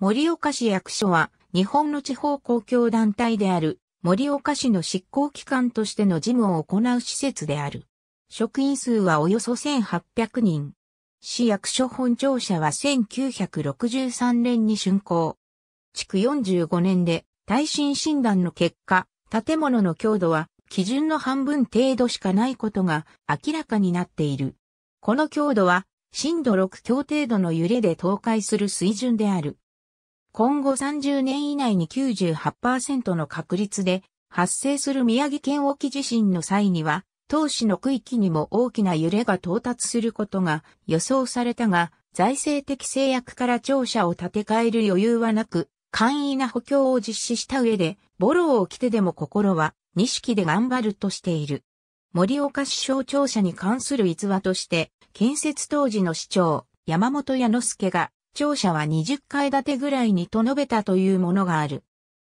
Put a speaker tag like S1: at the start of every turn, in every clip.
S1: 盛岡市役所は日本の地方公共団体である盛岡市の執行機関としての事務を行う施設である。職員数はおよそ1800人。市役所本庁舎は1963年に竣工。築45年で耐震診断の結果、建物の強度は基準の半分程度しかないことが明らかになっている。この強度は震度6強程度の揺れで倒壊する水準である。今後30年以内に98%の確率で発生する宮城県沖地震の際には、当市の区域にも大きな揺れが到達することが予想されたが、財政的制約から庁舎を建て替える余裕はなく、簡易な補強を実施した上で、ボロを着てでも心は、錦で頑張るとしている。森岡市省庁舎に関する逸話として、建設当時の市長、山本屋之助が、庁舎は20階建てぐらいにと述べたというものがある。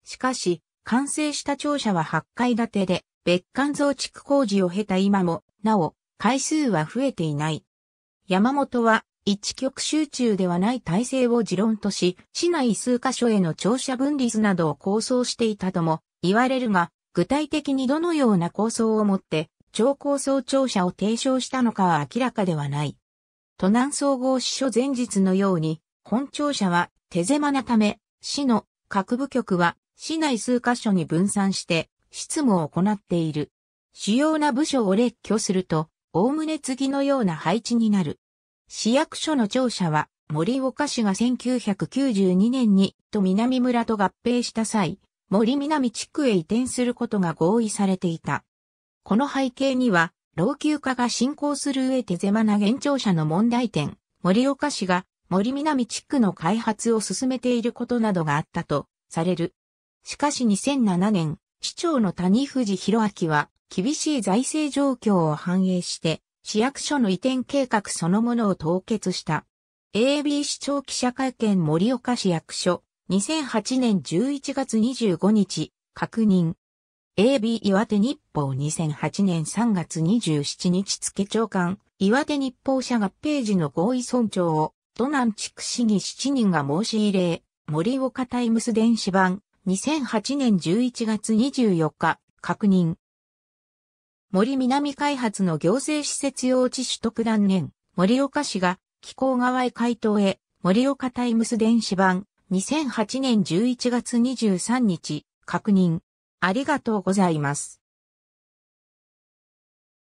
S1: しかし、完成した庁舎は8階建てで、別館増築工事を経た今も、なお、回数は増えていない。山本は、一極集中ではない体制を持論とし、市内数箇所への庁舎分離図などを構想していたとも言われるが、具体的にどのような構想をもって、超高層庁舎を提唱したのかは明らかではない。都南総合支所前日のように、本庁舎は手狭なため、市の各部局は市内数カ所に分散して執務を行っている。主要な部署を列挙すると、おおむね次のような配置になる。市役所の庁舎は森岡市が1992年にと南村と合併した際、森南地区へ移転することが合意されていた。この背景には、老朽化が進行する上手狭な現庁舎の問題点、森岡市が森南地区の開発を進めていることなどがあったとされる。しかし2007年、市長の谷藤博明は厳しい財政状況を反映して市役所の移転計画そのものを凍結した。AB 市長記者会見森岡市役所2008年11月25日確認。AB 岩手日報2008年3月27日付長官岩手日報社がページの合意尊重を都南地区市議7人が申し入れ、森岡タイムス電子版、2008年11月24日、確認。森南開発の行政施設用地取得断念、森岡市が、気候側へ回答へ、森岡タイムス電子版、2008年11月23日、確認。ありがとうございます。